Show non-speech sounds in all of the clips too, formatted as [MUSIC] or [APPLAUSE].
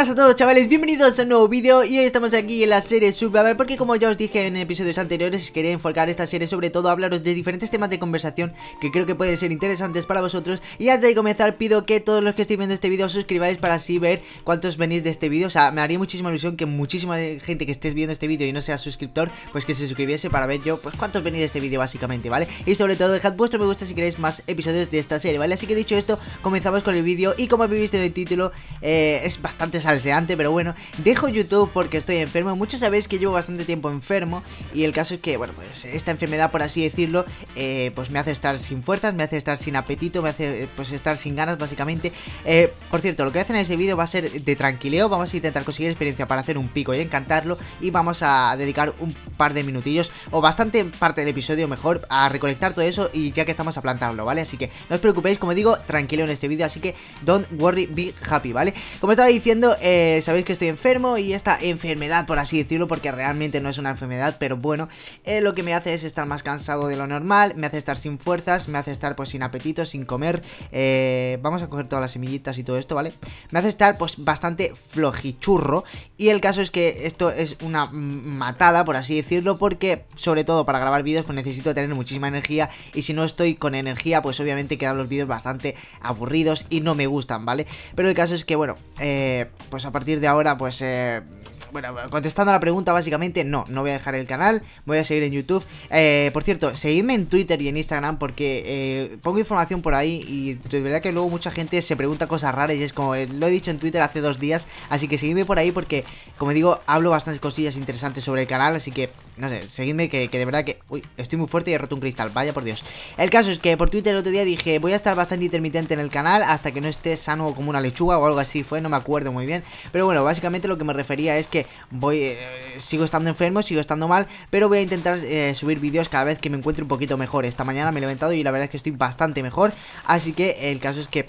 Hola a todos chavales, bienvenidos a un nuevo vídeo y hoy estamos aquí en la serie ver porque como ya os dije en episodios anteriores quería enfocar esta serie sobre todo hablaros de diferentes temas de conversación que creo que pueden ser interesantes para vosotros y antes de comenzar pido que todos los que estéis viendo este vídeo os suscribáis para así ver cuántos venís de este vídeo, o sea me haría muchísima ilusión que muchísima gente que estés viendo este vídeo y no sea suscriptor pues que se suscribiese para ver yo pues cuántos venís de este vídeo básicamente, ¿vale? Y sobre todo dejad vuestro me gusta si queréis más episodios de esta serie, ¿vale? Así que dicho esto comenzamos con el vídeo y como habéis visto en el título eh, es bastante salseante, pero bueno, dejo YouTube porque estoy enfermo. Muchos sabéis que llevo bastante tiempo enfermo y el caso es que, bueno, pues esta enfermedad, por así decirlo, eh, pues me hace estar sin fuerzas, me hace estar sin apetito, me hace eh, pues estar sin ganas, básicamente. Eh, por cierto, lo que voy a hacer en este vídeo va a ser de tranquileo, vamos a intentar conseguir experiencia para hacer un pico y encantarlo y vamos a dedicar un par de minutillos o bastante parte del episodio mejor a recolectar todo eso y ya que estamos a plantarlo, ¿vale? Así que no os preocupéis, como digo, tranquilo en este vídeo, así que don't worry, be happy, ¿vale? Como estaba diciendo, eh, sabéis que estoy enfermo y esta enfermedad, por así decirlo, porque realmente no es una enfermedad, pero bueno, eh, lo que me hace es estar más cansado de lo normal, me hace estar sin fuerzas, me hace estar pues sin apetito, sin comer, eh, vamos a coger todas las semillitas y todo esto, ¿vale? Me hace estar pues bastante flojichurro y el caso es que esto es una matada, por así decirlo, porque sobre todo para grabar vídeos pues necesito tener muchísima energía y si no estoy con energía pues obviamente quedan los vídeos bastante aburridos y no me gustan, ¿vale? Pero el caso es que bueno, eh, pues a partir de ahora, pues... Eh, bueno, contestando a la pregunta, básicamente, no, no voy a dejar el canal, voy a seguir en YouTube. Eh, por cierto, seguidme en Twitter y en Instagram porque eh, pongo información por ahí y de verdad que luego mucha gente se pregunta cosas raras y es como, lo he dicho en Twitter hace dos días, así que seguidme por ahí porque, como digo, hablo bastantes cosillas interesantes sobre el canal, así que no sé, seguidme que, que, de verdad que... Uy, estoy muy fuerte y he roto un cristal, vaya por Dios El caso es que por Twitter el otro día dije Voy a estar bastante intermitente en el canal hasta que no esté sano como una lechuga o algo así fue No me acuerdo muy bien, pero bueno, básicamente lo que me refería es que voy... Eh, sigo estando enfermo, sigo estando mal Pero voy a intentar eh, subir vídeos cada vez que me encuentre un poquito mejor Esta mañana me he levantado y la verdad es que estoy bastante mejor Así que el caso es que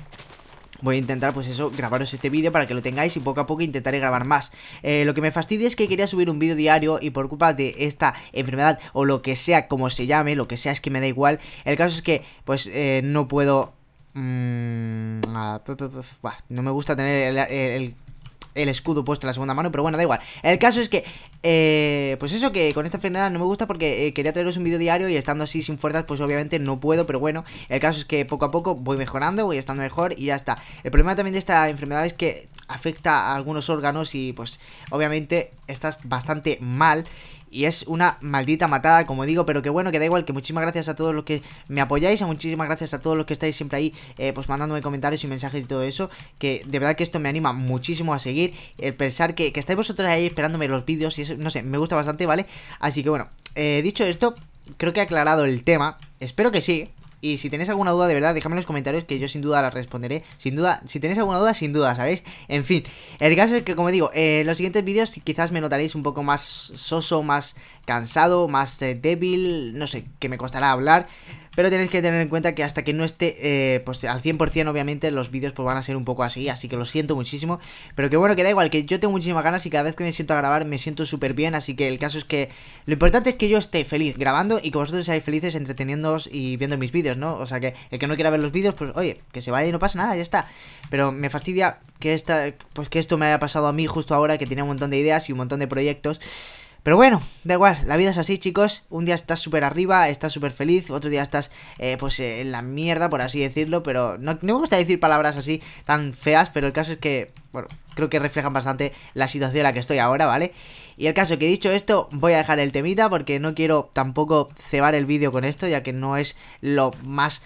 Voy a intentar, pues eso, grabaros este vídeo para que lo tengáis y poco a poco intentaré grabar más. Eh, lo que me fastidia es que quería subir un vídeo diario y por culpa de esta enfermedad o lo que sea, como se llame, lo que sea, es que me da igual. El caso es que, pues, eh, no puedo... Mm, ah, no me gusta tener el el escudo puesto en la segunda mano, pero bueno, da igual. El caso es que, eh, pues eso, que con esta enfermedad no me gusta porque eh, quería traeros un vídeo diario y estando así sin fuerzas, pues obviamente no puedo, pero bueno, el caso es que poco a poco voy mejorando, voy estando mejor y ya está. El problema también de esta enfermedad es que afecta a algunos órganos y pues obviamente estás bastante mal y es una maldita matada, como digo, pero que bueno, que da igual, que muchísimas gracias a todos los que me apoyáis, a muchísimas gracias a todos los que estáis siempre ahí, eh, pues mandándome comentarios y mensajes y todo eso, que de verdad que esto me anima muchísimo a seguir, el pensar que, estáis vosotros ahí esperándome los vídeos y eso, no sé, me gusta bastante, ¿vale? Así que bueno, eh, dicho esto, creo que he aclarado el tema, espero que sí, y si tenéis alguna duda, de verdad, déjame en los comentarios que yo sin duda la responderé. Sin duda, si tenéis alguna duda, sin duda, ¿sabéis? En fin, el caso es que, como digo, en eh, los siguientes vídeos quizás me notaréis un poco más soso, más cansado, más eh, débil, no sé, que me costará hablar. Pero tenéis que tener en cuenta que hasta que no esté eh, pues al 100% obviamente los vídeos pues van a ser un poco así, así que lo siento muchísimo. Pero que bueno, que da igual, que yo tengo muchísimas ganas y cada vez que me siento a grabar me siento súper bien, así que el caso es que lo importante es que yo esté feliz grabando y que vosotros seáis felices entreteniéndoos y viendo mis vídeos, ¿no? O sea que el que no quiera ver los vídeos, pues oye, que se vaya y no pasa nada, ya está. Pero me fastidia que esta, pues que esto me haya pasado a mí justo ahora que tenía un montón de ideas y un montón de proyectos pero bueno, da igual, la vida es así, chicos. Un día estás súper arriba, estás súper feliz, otro día estás, eh, pues, eh, en la mierda, por así decirlo. Pero no, me gusta decir palabras así tan feas, pero el caso es que, bueno, creo que reflejan bastante la situación en la que estoy ahora, ¿vale? Y el caso que dicho esto, voy a dejar el temita porque no quiero tampoco cebar el vídeo con esto, ya que no es lo más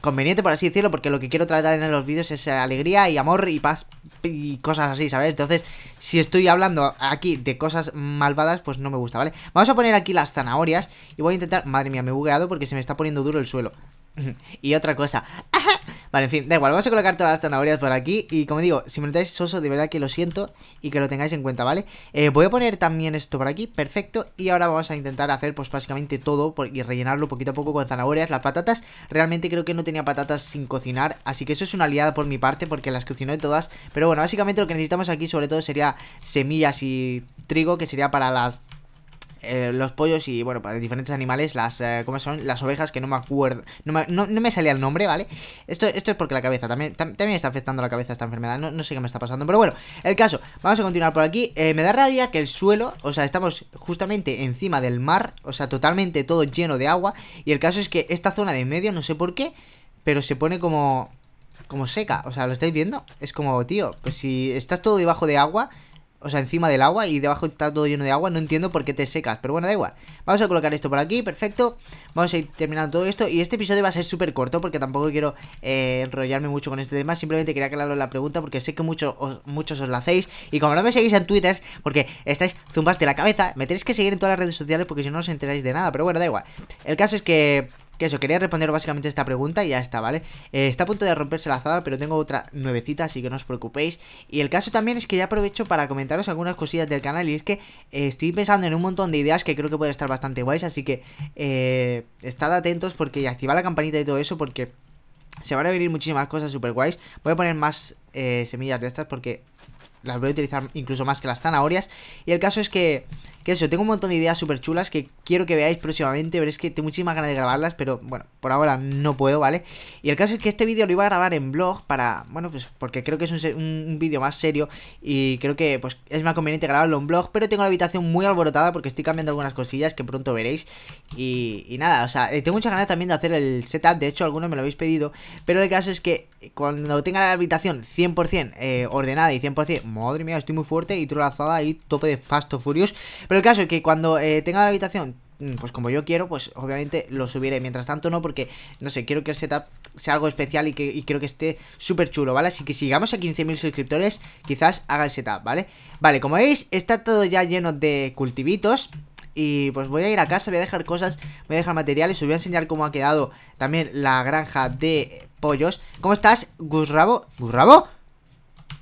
conveniente, por así decirlo, porque lo que quiero tratar en los vídeos es alegría y amor y paz y cosas así, ¿sabes? Entonces, si estoy hablando aquí de cosas malvadas, pues no me gusta, ¿vale? Vamos a poner aquí las zanahorias y voy a intentar... Madre mía, me he bugueado porque se me está poniendo duro el suelo. [LAUGHS] y otra cosa. [LAUGHS] Vale, en fin, da igual, vamos a colocar todas las zanahorias por aquí Y como digo, si me notáis soso, de verdad que lo siento Y que lo tengáis en cuenta, ¿vale? Eh, voy a poner también esto por aquí, perfecto Y ahora vamos a intentar hacer, pues básicamente todo Y rellenarlo poquito a poco con zanahorias Las patatas, realmente creo que no tenía patatas sin cocinar Así que eso es una liada por mi parte Porque las cocinó todas Pero bueno, básicamente lo que necesitamos aquí sobre todo sería semillas y trigo Que sería para las eh, los pollos y, bueno, para diferentes animales, las, eh, son? Las ovejas, que no me acuerdo, no me, no, salía el nombre, ¿vale? Esto, esto es porque la cabeza, también, también está afectando la cabeza esta enfermedad, no, sé qué me está pasando, pero bueno, el caso, vamos a continuar por aquí, eh, me da rabia que el suelo, o sea, estamos justamente encima del mar, o sea, totalmente todo lleno de agua, y el caso es que esta zona de en medio, no sé por qué, pero se pone como como seca, o sea, ¿lo estáis viendo? Es como, tío, pues si estás todo debajo de agua, o sea, encima del agua y debajo está todo lleno de agua. No entiendo por qué te secas, pero bueno, da igual. Vamos a colocar esto por aquí, perfecto. Vamos a ir terminando todo esto. Y este episodio va a ser súper corto porque tampoco quiero eh, enrollarme mucho con este tema. Simplemente quería aclararos la pregunta porque sé que muchos os, muchos os la hacéis. Y como no me seguís en Twitter, porque estáis zumbas la cabeza, me tenéis que seguir en todas las redes sociales porque si no os enteráis de nada. Pero bueno, da igual. El caso es que que eso, quería responder básicamente esta pregunta y ya está, ¿vale? Eh, está a punto de romperse la azada, pero tengo otra nuevecita, así que no os preocupéis. Y el caso también es que ya aprovecho para comentaros algunas cosillas del canal y es que eh, estoy pensando en un montón de ideas que creo que pueden estar bastante guays, así que eh, estad atentos porque activad la campanita y todo eso porque se van a venir muchísimas cosas super guays. Voy a poner más semillas de estas porque las voy a utilizar incluso más que las zanahorias. Y el caso es que, que eso, tengo un montón de ideas súper chulas que quiero que veáis próximamente, veréis que tengo muchísimas ganas de grabarlas, pero bueno, por ahora no puedo, ¿vale? Y el caso es que este vídeo lo iba a grabar en blog para, bueno, pues porque creo que es un, vídeo más serio y creo que pues es más conveniente grabarlo en blog, pero tengo la habitación muy alborotada porque estoy cambiando algunas cosillas que pronto veréis y, nada, o sea, eh, tengo muchas ganas también de hacer el setup, de hecho algunos me lo habéis pedido, pero el caso es que cuando tenga la habitación 100% eh, ordenada y 100%, madre mía, estoy muy fuerte y trolazada y tope de Fasto Furious, pero el caso es que cuando eh, tenga la habitación Mm, pues como yo quiero, pues obviamente lo subiré. Mientras tanto no, porque, no sé, quiero que el setup sea algo especial y, que, y creo que esté súper chulo, ¿vale? Así que si llegamos a 15.000 suscriptores, quizás haga el setup, ¿vale? Vale, como veis, está todo ya lleno de cultivitos. Y pues voy a ir a casa, voy a dejar cosas, voy a dejar materiales Os voy a enseñar cómo ha quedado también la granja de pollos ¿Cómo estás, gurrabo? ¿Gurrabo?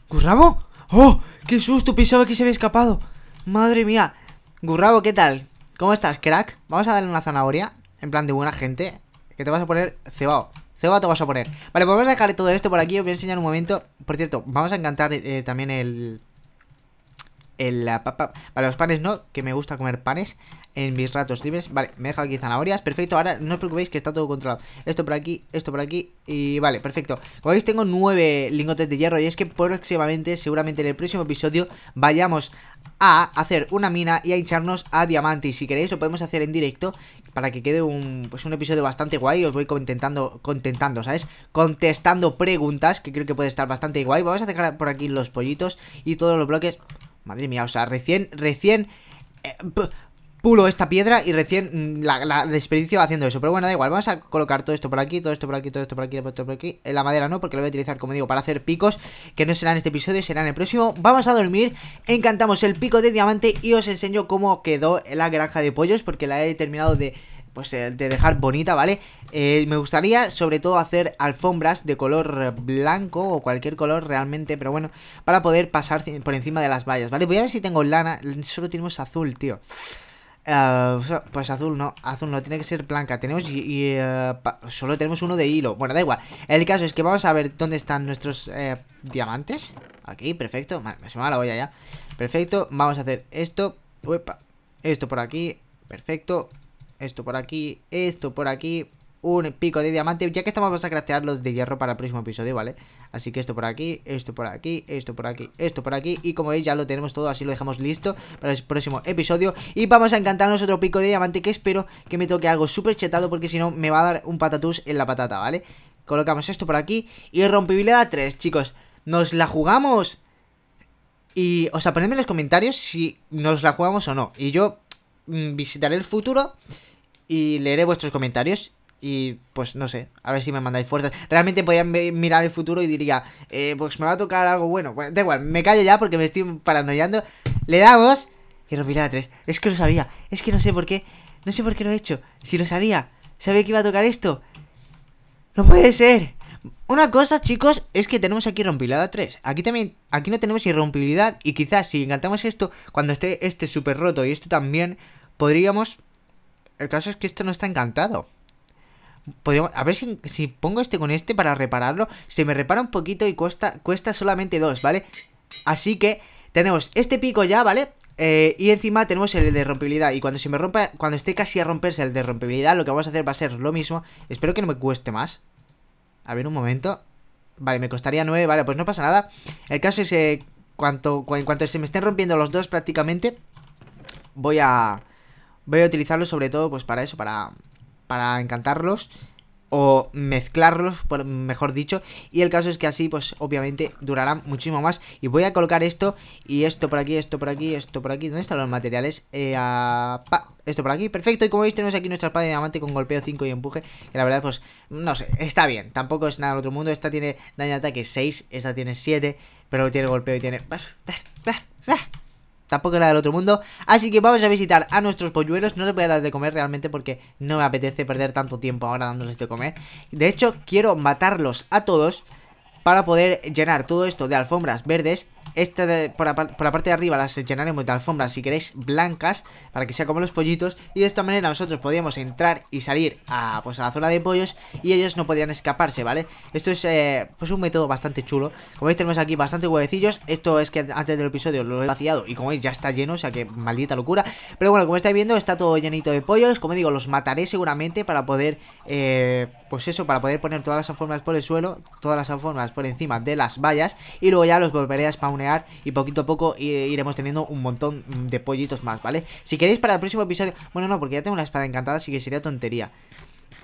¿Gurrabo? ¡Oh! ¡Qué susto! Pensaba que se había escapado Madre mía Gurrabo, ¿qué tal? ¿Cómo estás, crack? Vamos a darle una zanahoria. En plan de buena gente. Que te vas a poner cebado. Cebado te vas a poner. Vale, pues vamos a dejar todo esto por aquí. Os voy a enseñar un momento. Por cierto, vamos a encantar eh, también el en la papa. Vale, los panes no, que me gusta comer panes en mis ratos libres. Vale, me he dejado aquí zanahorias, perfecto. Ahora no os preocupéis que está todo controlado. Esto por aquí, esto por aquí y vale, perfecto. Como veis tengo nueve lingotes de hierro y es que próximamente, seguramente en el próximo episodio, vayamos a hacer una mina y a hincharnos a diamantes Y si queréis lo podemos hacer en directo para que quede un, pues un episodio bastante guay. Os voy contentando, contentando, ¿sabes? Contestando preguntas, que creo que puede estar bastante guay. Vamos a dejar por aquí los pollitos y todos los bloques Madre mía, o sea, recién, recién... Eh, pulo esta piedra y recién mm, la, la, desperdicio haciendo eso. Pero bueno, da igual, vamos a colocar todo esto por aquí, todo esto por aquí, todo esto por aquí, todo esto por aquí. La madera no, porque lo voy a utilizar, como digo, para hacer picos, que no será en este episodio, será en el próximo. Vamos a dormir, encantamos el pico de diamante y os enseño cómo quedó la granja de pollos, porque la he terminado de pues eh, de dejar bonita, ¿vale? Eh, me gustaría sobre todo hacer alfombras de color blanco o cualquier color realmente, pero bueno, para poder pasar por encima de las vallas, ¿vale? Voy a ver si tengo lana, solo tenemos azul, tío. Ah, pues azul no, azul no, tiene que ser blanca Tenemos y, eh, solo tenemos uno de hilo Bueno, da igual, el caso es que vamos a ver dónde están nuestros diamantes Aquí, perfecto, vale, se me va la olla ya Perfecto, vamos a hacer esto Esto por aquí, perfecto esto por aquí, esto por aquí, un pico de diamante. Ya que estamos, vamos a craftear los de hierro para el próximo episodio, ¿vale? Así que esto por aquí, esto por aquí, esto por aquí, esto por aquí. Y como veis, ya lo tenemos todo, así lo dejamos listo para el próximo episodio. Y vamos a encantarnos otro pico de diamante que espero que me toque algo súper chetado, porque si no, me va a dar un patatus en la patata, ¿vale? Colocamos esto por aquí. Y rompibilidad 3, chicos. ¡Nos la jugamos! Y, o sea, ponedme en los comentarios si nos la jugamos o no. Y yo mm, visitaré el futuro y leeré vuestros comentarios. Y pues no sé, a ver si me mandáis fuerzas. Realmente podría mirar el futuro y diría, eh, pues me va a tocar algo bueno. Bueno, da igual, me callo ya porque me estoy paranoiando. Le damos y rompilada 3. Es que lo sabía, es que no sé por qué, no sé por qué lo he hecho. Si lo sabía, sabía que iba a tocar esto. No puede ser. Una cosa, chicos, es que tenemos aquí rompilada 3. Aquí también, aquí no tenemos irrompibilidad y quizás si encantamos esto, cuando esté este súper roto y este también, podríamos el caso es que esto no está encantado. a ver si, pongo este con este para repararlo. Se me repara un poquito y cuesta, cuesta solamente dos, ¿vale? Así que tenemos este pico ya, ¿vale? Eh, y encima tenemos el de rompibilidad Y cuando se me rompa, cuando esté casi a romperse el de rompibilidad Lo que vamos a hacer va a ser lo mismo Espero que no me cueste más A ver, un momento Vale, me costaría nueve, vale, pues no pasa nada El caso es, que cuanto, en cuanto se me estén rompiendo los dos prácticamente Voy a voy a utilizarlo sobre todo pues para eso, para, para encantarlos o mezclarlos, mejor dicho. Y el caso es que así, pues obviamente durarán muchísimo más. Y voy a colocar esto y esto por aquí, esto por aquí, esto por aquí. ¿Dónde están los materiales? Eh, esto por aquí, perfecto. Y como veis, tenemos aquí nuestra espada de diamante con golpeo 5 y empuje. Que la verdad, pues no sé, está bien. Tampoco es nada del otro mundo. Esta tiene daño de ataque 6, esta tiene 7, pero tiene golpeo y tiene tampoco era del otro mundo. Así que vamos a visitar a nuestros polluelos. No les voy a dar de comer realmente porque no me apetece perder tanto tiempo ahora dándoles de comer. De hecho, quiero matarlos a todos para poder llenar todo esto de alfombras verdes esta por, la, parte de arriba las llenaremos de alfombras, si queréis, blancas, para que sea como los pollitos. Y de esta manera nosotros podíamos entrar y salir a, pues, a la zona de pollos y ellos no podían escaparse, ¿vale? Esto es eh, pues un método bastante chulo. Como veis tenemos aquí Bastante huevecillos. Esto es que antes del episodio lo he vaciado y como veis ya está lleno, o sea que maldita locura. Pero bueno, como estáis viendo está todo llenito de pollos. Como digo, los mataré seguramente para poder... Eh, pues eso, para poder poner todas las alfombras por el suelo, todas las alfombras por encima de las vallas y luego ya los volveré a spawnar y poquito a poco iremos teniendo un montón de pollitos más, ¿vale? Si queréis para el próximo episodio... Bueno, no, porque ya tengo una espada encantada, así que sería tontería.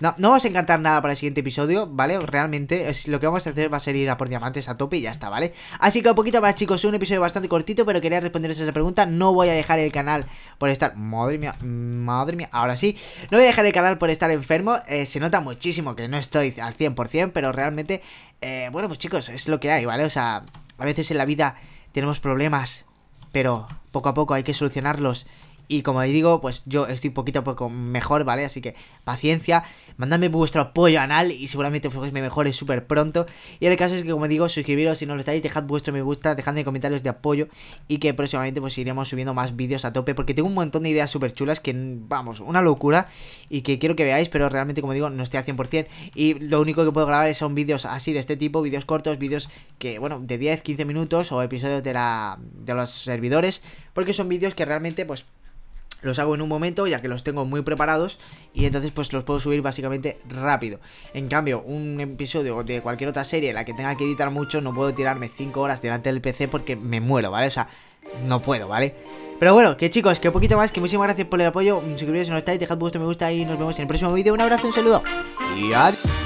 No, no vamos a encantar nada para el siguiente episodio, ¿vale? Realmente lo que vamos a hacer va a ser ir a por diamantes a tope y ya está, ¿vale? Así que un poquito más, chicos, un episodio bastante cortito, pero quería responderos a esa pregunta. No voy a dejar el canal por estar... Madre mía, madre mía, ahora sí. No voy a dejar el canal por estar enfermo. Eh, se nota muchísimo que no estoy al 100%, pero realmente... Eh, bueno, pues chicos, es lo que hay, ¿vale? O sea, a veces en la vida tenemos problemas, pero poco a poco hay que solucionarlos y como digo, pues yo estoy poquito a poco mejor, ¿vale? Así que paciencia, mandadme vuestro apoyo anal y seguramente pues, me mejore súper pronto. Y el caso es que, como digo, suscribiros si no lo estáis, dejad vuestro me gusta, dejadme comentarios de apoyo y que próximamente pues iremos subiendo más vídeos a tope porque tengo un montón de ideas súper chulas que, vamos, una locura y que quiero que veáis, pero realmente, como digo, no estoy al 100% y lo único que puedo grabar son vídeos así de este tipo, vídeos cortos, vídeos que, bueno, de 10, 15 minutos o episodios de, la, de los servidores porque son vídeos que realmente pues los hago en un momento ya que los tengo muy preparados y entonces pues los puedo subir básicamente rápido. En cambio, un episodio de cualquier otra serie en la que tenga que editar mucho no puedo tirarme 5 horas delante del PC porque me muero, ¿vale? O sea, no puedo, ¿vale? Pero bueno, que chicos, que un poquito más, que muchísimas gracias por el apoyo, suscribiros si no estáis, dejad vuestro me gusta y nos vemos en el próximo vídeo. Un abrazo, un saludo y adiós.